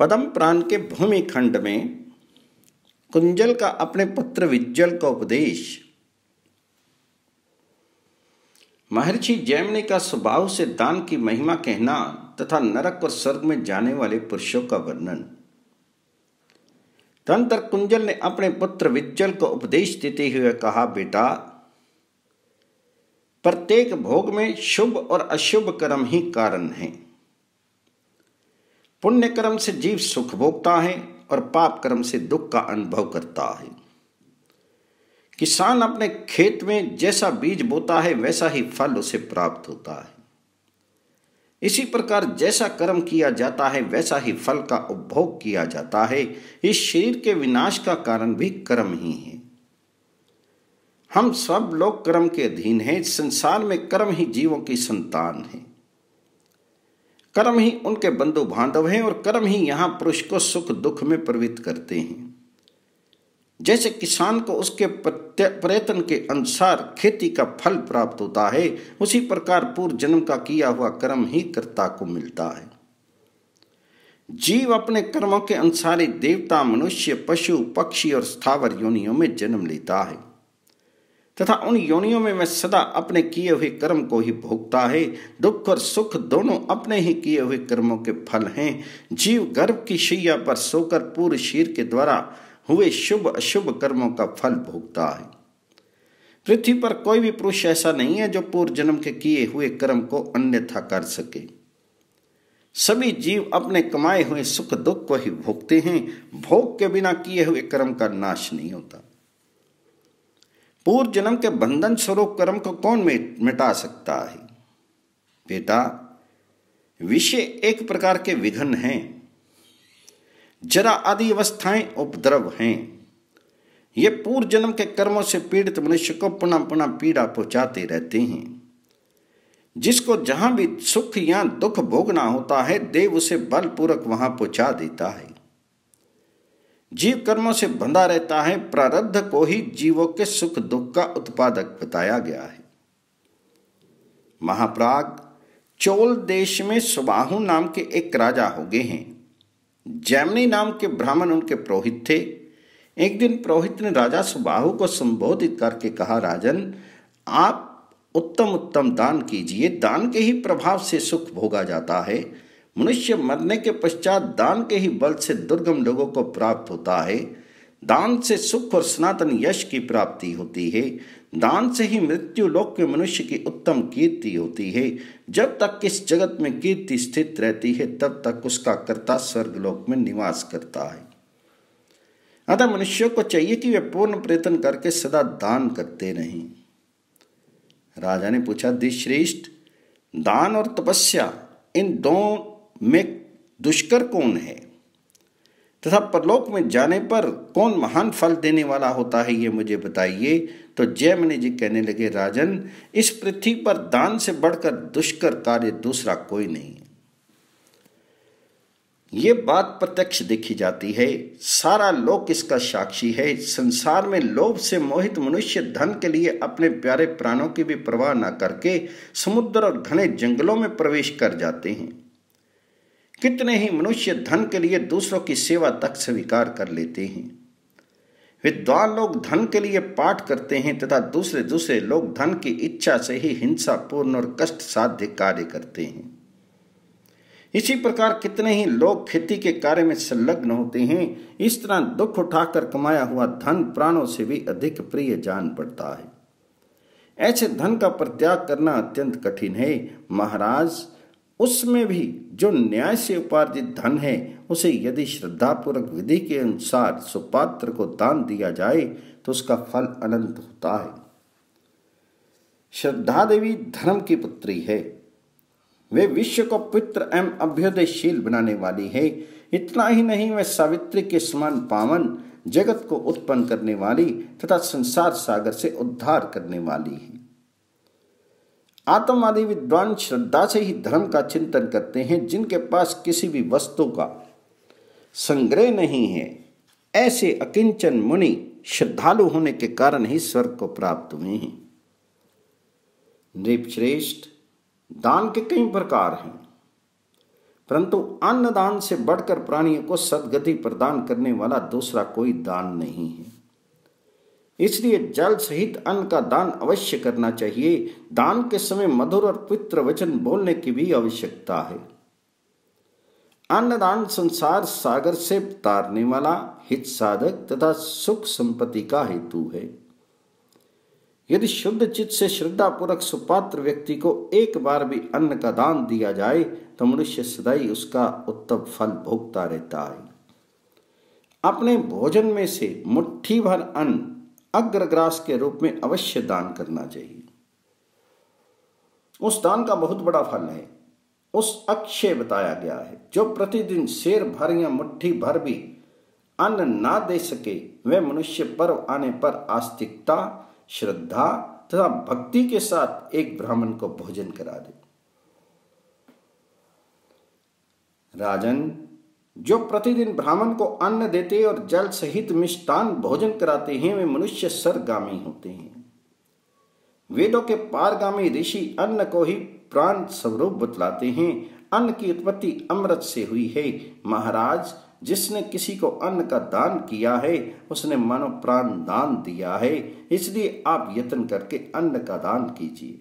पदम प्राण के भूमि खंड में कुंजल का अपने पुत्र विज्जल का उपदेश महर्षि जैमनी का स्वभाव से दान की महिमा कहना तथा नरक और स्वर्ग में जाने वाले पुरुषों का वर्णन तंत्र कुंजल ने अपने पुत्र विज्जल को उपदेश देते हुए कहा बेटा प्रत्येक भोग में शुभ और अशुभ कर्म ही कारण हैं पुण्य कर्म से जीव सुख भोगता है और पाप कर्म से दुख का अनुभव करता है किसान अपने खेत में जैसा बीज बोता है वैसा ही फल उसे प्राप्त होता है इसी प्रकार जैसा कर्म किया जाता है वैसा ही फल का उपभोग किया जाता है इस शरीर के विनाश का कारण भी कर्म ही है हम सब लोग कर्म के अधीन हैं संसार में कर्म ही जीवों की संतान है कर्म ही उनके बंधु बांधव हैं और कर्म ही यहाँ पुरुष को सुख दुख में प्रवृत्त करते हैं जैसे किसान को उसके प्रयत्न के अनुसार खेती का फल प्राप्त होता है उसी प्रकार पूर्व जन्म का किया हुआ कर्म ही कर्ता को मिलता है जीव अपने कर्मों के अनुसार ही देवता मनुष्य पशु पक्षी और स्थावर योनियों में जन्म लेता है तथा उन योनियों में मैं सदा अपने किए हुए कर्म को ही भोगता है दुख और सुख दोनों अपने ही किए हुए कर्मों के फल हैं जीव गर्भ की शैया पर सोकर पूर्व शीर के द्वारा हुए शुभ अशुभ कर्मों का फल भोगता है पृथ्वी पर कोई भी पुरुष ऐसा नहीं है जो पूर्व जन्म के किए हुए कर्म को अन्यथा कर सके सभी जीव अपने कमाए हुए सुख दुख को ही भोगते हैं भोग के बिना किए हुए कर्म का नाश नहीं होता पूर्व जन्म के बंधन स्वरूप कर्म को कौन मिटा सकता है बेटा विषय एक प्रकार के विघन हैं जरा आदि अवस्थाएं उपद्रव हैं ये पूर्व जन्म के कर्मों से पीड़ित मनुष्य को पुनः पुनः पीड़ा पहुंचाते रहते हैं जिसको जहां भी सुख या दुख भोगना होता है देव उसे बलपूर्वक वहां पहुंचा देता है जीव कर्मों से बंधा रहता है प्रारब्ध को ही जीवों के सुख दुख का उत्पादक बताया गया है महाप्राग चोल देश में सुबाहु नाम के एक राजा हो गए हैं जैमनी नाम के ब्राह्मण उनके पुरोहित थे एक दिन पुरोहित ने राजा सुबाहु को संबोधित करके कहा राजन आप उत्तम उत्तम दान कीजिए दान के ही प्रभाव से सुख भोगा जाता है मनुष्य मरने के पश्चात दान के ही बल से दुर्गम लोगों को प्राप्त होता है दान से सुख और सनातन यश की प्राप्ति होती है दान से ही मृत्यु लोक के मनुष्य की उत्तम कीर्ति होती है जब तक इस जगत में कीर्ति स्थित रहती है तब तक उसका कर्ता स्वर्गलोक में निवास करता है अतः मनुष्यों को चाहिए कि वे पूर्ण प्रयत्न करके सदा दान करते रहें राजा ने पूछा दिश्रेष्ठ दान और तपस्या इन दो में दुष्कर कौन है तथा परलोक में जाने पर कौन महान फल देने वाला होता है ये मुझे बताइए तो जयमणि जी कहने लगे राजन इस पृथ्वी पर दान से बढ़कर दुष्कर कार्य दूसरा कोई नहीं है ये बात प्रत्यक्ष देखी जाती है सारा लोक इसका साक्षी है संसार में लोभ से मोहित मनुष्य धन के लिए अपने प्यारे प्राणों की भी परवाह न करके समुद्र और घने जंगलों में प्रवेश कर जाते हैं कितने ही मनुष्य धन के लिए दूसरों की सेवा तक स्वीकार कर लेते हैं विद्वान लोग धन के लिए पाठ करते हैं तथा दूसरे दूसरे लोग धन की इच्छा से ही हिंसापूर्ण और कष्ट साध्य कार्य करते हैं इसी प्रकार कितने ही लोग खेती के कार्य में संलग्न होते हैं इस तरह दुख उठाकर कमाया हुआ धन प्राणों से भी अधिक प्रिय जान पड़ता है ऐसे धन का प्रत्याग करना अत्यंत कठिन है महाराज उसमें भी जो न्याय से उपार्जित धन है उसे यदि श्रद्धापूर्वक विधि के अनुसार सुपात्र को दान दिया जाए तो उसका फल अनंत होता है श्रद्धा देवी धर्म की पुत्री है वे विश्व को पित्र एवं अभ्युदयशील बनाने वाली है इतना ही नहीं वह सावित्री के समान पावन जगत को उत्पन्न करने वाली तथा संसार सागर से उद्धार करने वाली है आत्मवादी विद्वान श्रद्धा से ही धर्म का चिंतन करते हैं जिनके पास किसी भी वस्तु का संग्रह नहीं है ऐसे अकिंचन मुनि श्रद्धालु होने के कारण ही स्वर्ग को प्राप्त हुए हैं नृपश्रेष्ठ दान के कई प्रकार हैं परंतु अन्न दान से बढ़कर प्राणियों को सदगति प्रदान करने वाला दूसरा कोई दान नहीं है इसलिए जल सहित अन्न का दान अवश्य करना चाहिए दान के समय मधुर और पवित्र वचन बोलने की भी आवश्यकता है अन्नदान संसार सागर से तारने वाला हित साधक तथा सुख संपत्ति का हेतु है यदि शुद्ध चित्त से श्रद्धा पूर्वक सुपात्र व्यक्ति को एक बार भी अन्न का दान दिया जाए तो मनुष्य सदाई उसका उत्तम फल भोगता रहता है अपने भोजन में से मुट्ठी भर अन्न अग्रग्रास के रूप में अवश्य दान करना चाहिए उस दान का बहुत बड़ा फल है उस अक्षय बताया गया है जो प्रतिदिन शेर भर या मुट्ठी भर भी अन्न ना दे सके वह मनुष्य पर्व आने पर आस्तिकता श्रद्धा तथा भक्ति के साथ एक ब्राह्मण को भोजन करा दे राजन जो प्रतिदिन ब्राह्मण को अन्न देते और जल सहित मिष्टान भोजन कराते हैं वे मनुष्य सरगामी होते हैं वेदों के पारगामी ऋषि अन्न को ही प्राण स्वरूप बतलाते हैं अन्न की उत्पत्ति अमृत से हुई है महाराज जिसने किसी को अन्न का दान किया है उसने मानो प्राण दान दिया है इसलिए आप यत्न करके अन्न का दान कीजिए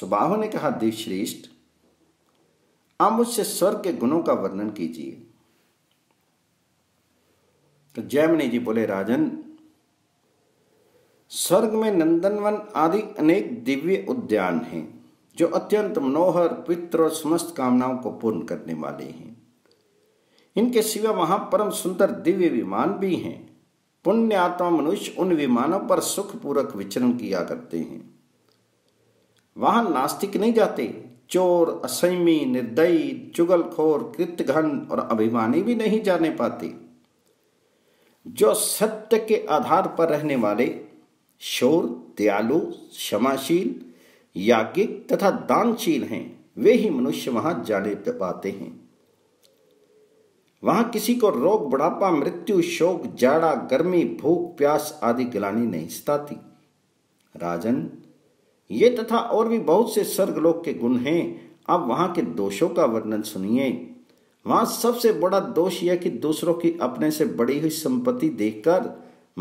सुबाहु ने कहा श्रेष्ठ आप मुझसे स्वर्ग के गुणों का वर्णन कीजिए तो जयमणि जी बोले राजन स्वर्ग में नंदनवन आदि अनेक दिव्य उद्यान हैं जो अत्यंत मनोहर पवित्र और समस्त कामनाओं को पूर्ण करने वाले हैं इनके सिवा वहां परम सुंदर दिव्य विमान भी हैं पुण्य आत्मा मनुष्य उन विमानों पर सुखपूर्वक विचरण किया करते हैं वहां नास्तिक नहीं जाते चोर असैमी निर्दयी चुगलखोर कृतघन और अभिमानी भी नहीं जाने पाते जो सत्य के आधार पर रहने वाले शोर दयालु क्षमाशील याज्ञिक तथा दानशील हैं वे ही मनुष्य वहां जाने पाते हैं वहां किसी को रोग बुढ़ापा मृत्यु शोक जाड़ा गर्मी भूख प्यास आदि गिलानी नहीं सताती राजन ये तथा और भी बहुत से स्वर्गलोक के गुण हैं अब वहां के दोषों का वर्णन सुनिए वहां सबसे बड़ा दोष यह कि दूसरों की अपने से बड़ी हुई संपत्ति देखकर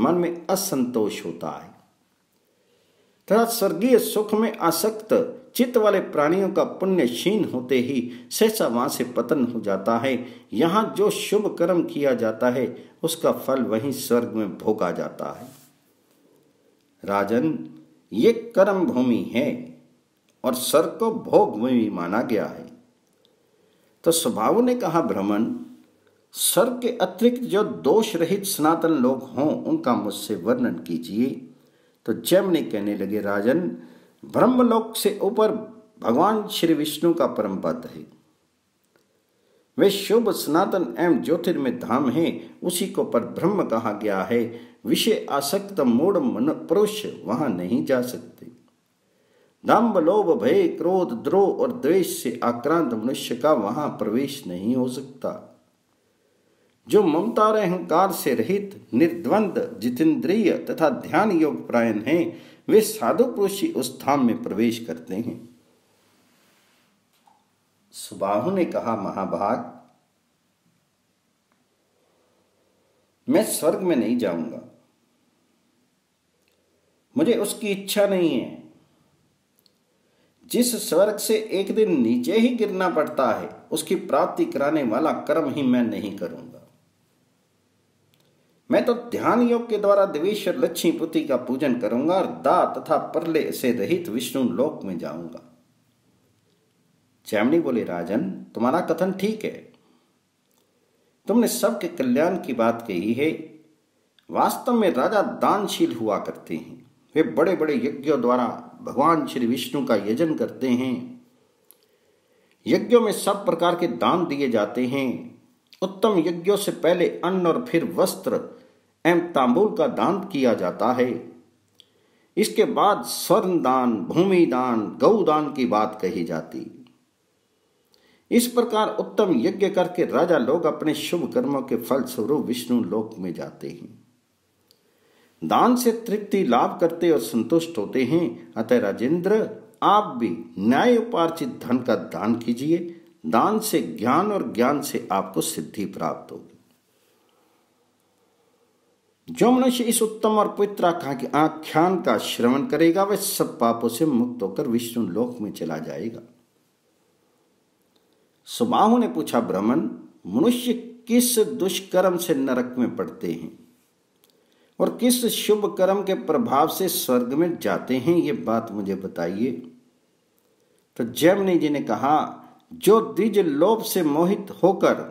मन में असंतोष होता है तथा स्वर्गीय सुख में आसक्त चित्त वाले प्राणियों का पुण्य क्षीण होते ही सहसा वहां से पतन हो जाता है यहां जो शुभ कर्म किया जाता है उसका फल वहीं स्वर्ग में भोगा जाता है राजन ये कर्म भूमि है और सर को भोग भूमि माना गया है तो स्वभाव ने कहा भ्रमण सर के अतिरिक्त जो दोष रहित सनातन लोग हों उनका मुझसे वर्णन कीजिए तो जैमनी कहने लगे राजन ब्रह्मलोक से ऊपर भगवान श्री विष्णु का परम पद है वे शुभ सनातन एवं ज्योतिर्मय धाम है उसी को पर ब्रह्म कहा गया है विषय आसक्त मूड मन पुरुष वहां नहीं जा सकते दम्भ लोभ भय क्रोध द्रोह और द्वेष से आक्रांत मनुष्य का वहां प्रवेश नहीं हो सकता जो ममता और अहंकार से रहित निर्द्वंद जितेंद्रिय तथा ध्यान योग प्रायण है वे साधु पुरुष उस धाम में प्रवेश करते हैं सुबाहु ने कहा महाभाग मैं स्वर्ग में नहीं जाऊंगा मुझे उसकी इच्छा नहीं है जिस स्वर्ग से एक दिन नीचे ही गिरना पड़ता है उसकी प्राप्ति कराने वाला कर्म ही मैं नहीं करूंगा मैं तो ध्यान योग के द्वारा देवेश्वर लक्ष्मी का पूजन करूंगा और दा तथा परले से रहित विष्णु लोक में जाऊंगा चैमणी बोले राजन तुम्हारा कथन ठीक है तुमने सबके कल्याण की बात कही है वास्तव में राजा दानशील हुआ करते हैं वे बड़े बड़े यज्ञों द्वारा भगवान श्री विष्णु का यजन करते हैं यज्ञों में सब प्रकार के दान दिए जाते हैं उत्तम यज्ञों से पहले अन्न और फिर वस्त्र एवं तांबूल का दान किया जाता है इसके बाद स्वर्ण दान भूमि दान गौदान की बात कही जाती इस प्रकार उत्तम यज्ञ करके राजा लोग अपने शुभ कर्मों के फलस्वरूप विष्णु लोक में जाते हैं दान से तृप्ति लाभ करते और संतुष्ट होते हैं अतः राजेंद्र आप भी न्याय उपार्जित धन का दान कीजिए दान से ज्ञान और ज्ञान से आपको सिद्धि प्राप्त होगी जो मनुष्य इस उत्तम और पवित्र आख्यान का श्रवण करेगा वह सब पापों से मुक्त होकर विष्णु लोक में चला जाएगा सुबाहु ने पूछा ब्राह्मण मनुष्य किस दुष्कर्म से नरक में पड़ते हैं और किस शुभ कर्म के प्रभाव से स्वर्ग में जाते हैं ये बात मुझे बताइए तो जैमनी जी ने कहा जो द्विज लोभ से मोहित होकर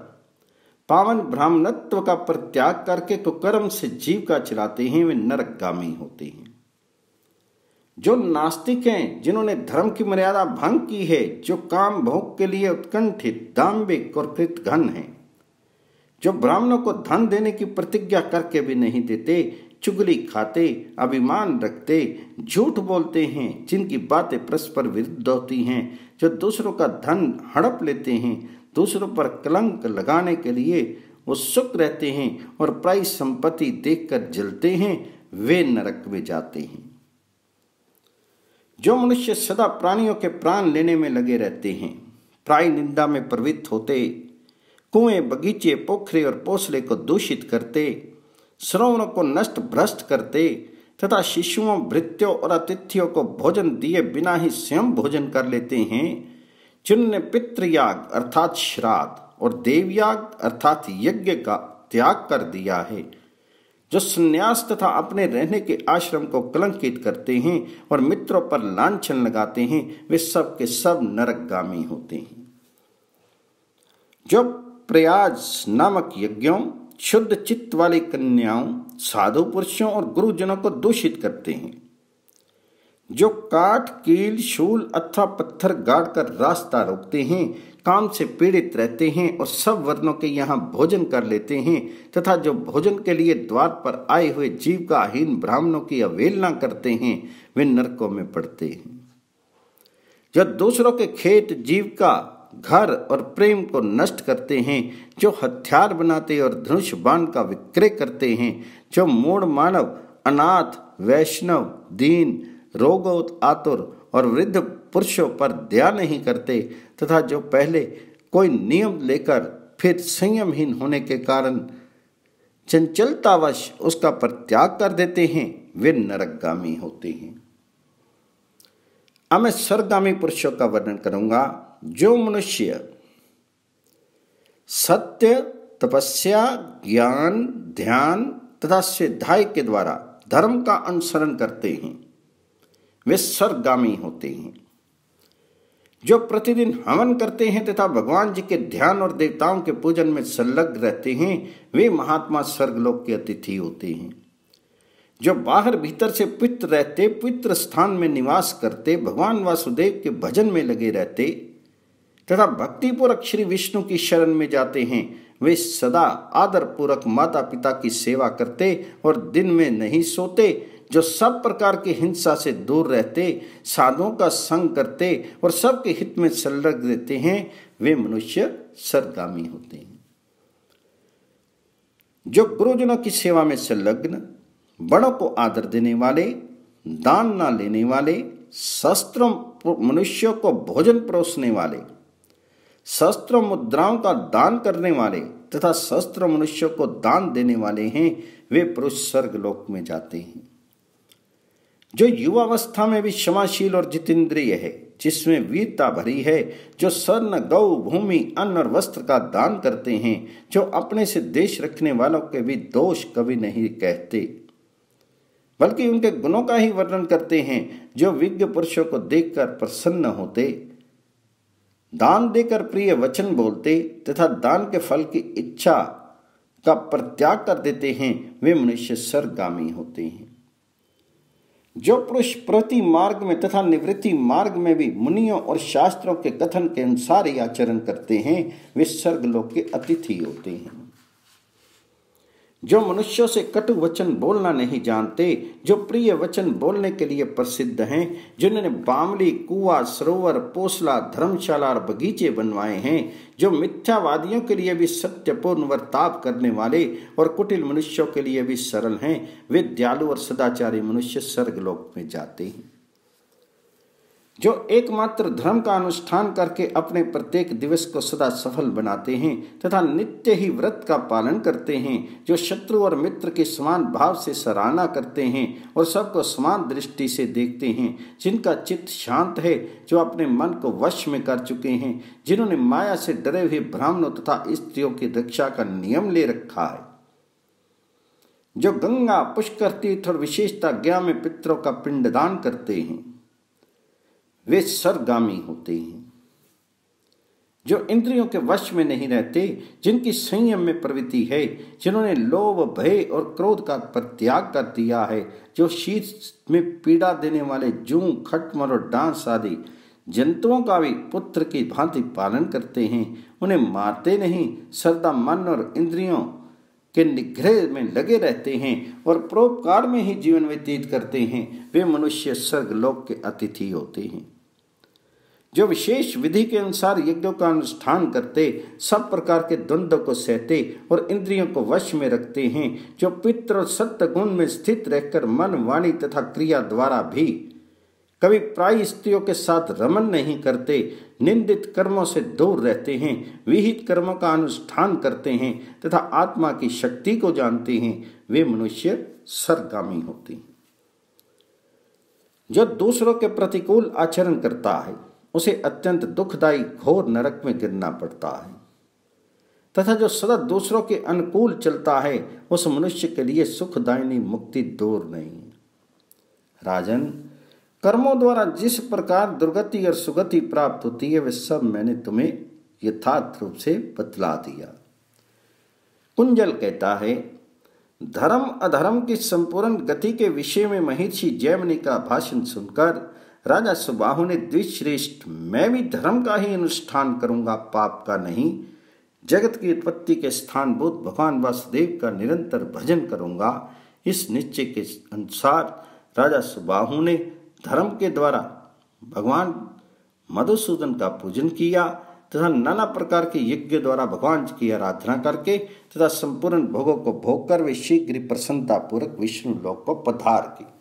पावन ब्राह्मणत्व का प्रत्याग करके कुकर्म से जीव का चलाते हैं वे नरक गामी होते हैं जो नास्तिक हैं जिन्होंने धर्म की मर्यादा भंग की है जो काम भोग के लिए उत्कंठित दाम्बिक और कृतघन हैं जो ब्राह्मणों को धन देने की प्रतिज्ञा करके भी नहीं देते चुगली खाते अभिमान रखते झूठ बोलते हैं जिनकी बातें परस्पर विरुद्ध होती हैं जो दूसरों का धन हड़प लेते हैं दूसरों पर कलंक लगाने के लिए उत्सुक रहते हैं और प्राय संपत्ति देखकर जलते हैं वे नरक में जाते हैं जो मनुष्य सदा प्राणियों के प्राण लेने में लगे रहते हैं प्राय निंदा में प्रवृत्त होते कुएं बगीचे पोखरे और पोसले को दूषित करते सरोवरों को नष्ट भ्रष्ट करते तथा शिशुओं भृत्यों और अतिथियों को भोजन दिए बिना ही स्वयं भोजन कर लेते हैं जिनने पितृयाग अर्थात श्राद्ध और देवयाग अर्थात यज्ञ का त्याग कर दिया है जो संन्यास तथा अपने रहने के आश्रम को कलंकित करते हैं और मित्रों पर लाछन लगाते हैं वे सब के सब नरकगामी होते हैं जो प्रयाज नामक यज्ञों शुद्ध चित्त वाली कन्याओं साधु पुरुषों और गुरुजनों को दूषित करते हैं जो काठ कील शूल अथवा पत्थर गाड़ कर रास्ता रोकते हैं काम से पीड़ित रहते हैं और सब वर्णों के यहाँ भोजन कर लेते हैं तथा जो भोजन के लिए द्वार पर आए हुए जीव का हीन ब्राह्मणों की अवेलना करते हैं वे नरकों में पड़ते हैं जो दूसरों के खेत जीव का घर और प्रेम को नष्ट करते हैं जो हथियार बनाते और धनुष बाण का विक्रय करते हैं जो मूड मानव अनाथ वैष्णव दीन रोगोत आतुर और वृद्ध पुरुषों पर दया नहीं करते तथा जो पहले कोई नियम लेकर फिर संयमहीन होने के कारण चंचलतावश उसका परित्याग कर देते हैं वे नरकगामी होते हैं अब मैं स्वर्गामी पुरुषों का वर्णन करूंगा जो मनुष्य सत्य तपस्या ज्ञान ध्यान तथा सिद्धाय के द्वारा धर्म का अनुसरण करते हैं वे स्वर्गामी होते हैं जो प्रतिदिन हवन करते हैं तथा भगवान जी के ध्यान और देवताओं के पूजन में संलग्न रहते हैं वे महात्मा स्वर्गलोक के अतिथि होते हैं जो बाहर भीतर से पित्र रहते पित्र स्थान में निवास करते भगवान वासुदेव के भजन में लगे रहते तथा भक्तिपूर्वक श्री विष्णु की शरण में जाते हैं वे सदा आदरपूर्वक माता पिता की सेवा करते और दिन में नहीं सोते जो सब प्रकार की हिंसा से दूर रहते साधुओं का संग करते और सबके हित में संलग्न देते हैं वे मनुष्य सदगामी होते हैं जो गुरुजनों की सेवा में संलग्न बड़ों को आदर देने वाले दान ना लेने वाले शस्त्र मनुष्यों को भोजन परोसने वाले शस्त्र मुद्राओं का दान करने वाले तथा शस्त्र मनुष्यों को दान देने वाले हैं वे पुरुष स्वर्ग लोक में जाते हैं जो युवावस्था में भी क्षमाशील और जितेंद्रिय है जिसमें वीरता भरी है जो स्वर्ण गौ भूमि अन्न और वस्त्र का दान करते हैं जो अपने से देश रखने वालों के भी दोष कभी नहीं कहते बल्कि उनके गुणों का ही वर्णन करते हैं जो विज्ञ पुरुषों को देखकर प्रसन्न होते दान देकर प्रिय वचन बोलते तथा दान के फल की इच्छा का प्रत्याग कर देते हैं वे मनुष्य स्वर्गामी होते हैं जो पुरुष प्रति मार्ग में तथा निवृत्ति मार्ग में भी मुनियों और शास्त्रों के कथन के अनुसार ही आचरण करते हैं वे स्वर्गलोक के अतिथि होते हैं जो मनुष्यों से कटु वचन बोलना नहीं जानते जो प्रिय वचन बोलने के लिए प्रसिद्ध हैं जिन्होंने बामली कुआ सरोवर पोसला धर्मशाला और बगीचे बनवाए हैं जो मिथ्यावादियों के लिए भी सत्यपूर्ण वर्ताव करने वाले और कुटिल मनुष्यों के लिए भी सरल हैं वे दयालु और सदाचारी मनुष्य स्वर्गलोक में जाते हैं जो एकमात्र धर्म का अनुष्ठान करके अपने प्रत्येक दिवस को सदा सफल बनाते हैं तथा नित्य ही व्रत का पालन करते हैं जो शत्रु और मित्र के समान भाव से सराहना करते हैं और सबको समान दृष्टि से देखते हैं जिनका चित्त शांत है जो अपने मन को वश में कर चुके हैं जिन्होंने माया से डरे हुए ब्राह्मणों तथा स्त्रियों की रक्षा का नियम ले रखा है जो गंगा पुष्कर तीर्थ और विशेषता ज्ञा में पितरों का पिंडदान करते हैं वे सरगामी होते हैं जो इंद्रियों के वश में नहीं रहते जिनकी संयम में प्रवृत्ति है जिन्होंने लोभ भय और क्रोध का परित्याग कर दिया है जो शीत में पीड़ा देने वाले जूं खटमर और डांस आदि जंतुओं का भी पुत्र की भांति पालन करते हैं उन्हें मारते नहीं श्रद्धा मन और इंद्रियों के निग्रह में लगे रहते हैं और परोपकार में ही जीवन व्यतीत करते हैं वे मनुष्य स्वर्ग लोक के अतिथि होते हैं जो विशेष विधि के अनुसार यज्ञों का अनुष्ठान करते सब प्रकार के द्वंद को सहते और इंद्रियों को वश में रखते हैं जो पित्र और सत्य गुण में स्थित रहकर मन वाणी तथा क्रिया द्वारा भी कभी प्राय स्त्रियों के साथ रमन नहीं करते निंदित कर्मों से दूर रहते हैं विहित कर्मों का अनुष्ठान करते हैं तथा आत्मा की शक्ति को जानते हैं वे मनुष्य सरगामी होते हैं जो दूसरों के प्रतिकूल आचरण करता है उसे अत्यंत दुखदायी घोर नरक में गिरना पड़ता है तथा जो सदा दूसरों के अनुकूल चलता है उस मनुष्य के लिए सुखदायिनी मुक्ति दूर नहीं राजन कर्मों द्वारा जिस प्रकार दुर्गति और सुगति प्राप्त होती है वे सब मैंने तुम्हें यथार्थ रूप से बतला दिया कुंजल कहता है धर्म अधर्म की संपूर्ण गति के विषय में महिषी जैमनी का भाषण सुनकर राजा सुबाहु ने द्विश्रेष्ठ मैं भी धर्म का ही अनुष्ठान करूंगा पाप का नहीं जगत की उत्पत्ति के स्थान बुद्ध भगवान वासुदेव का निरंतर भजन करूंगा इस निश्चय के अनुसार राजा सुबाहु ने धर्म के द्वारा भगवान मधुसूदन का पूजन किया तथा नाना प्रकार के यज्ञ द्वारा भगवान की आराधना करके तथा संपूर्ण भोगों को भोग कर वे शीघ्र प्रसन्नतापूर्वक विष्णु लोक को पधार की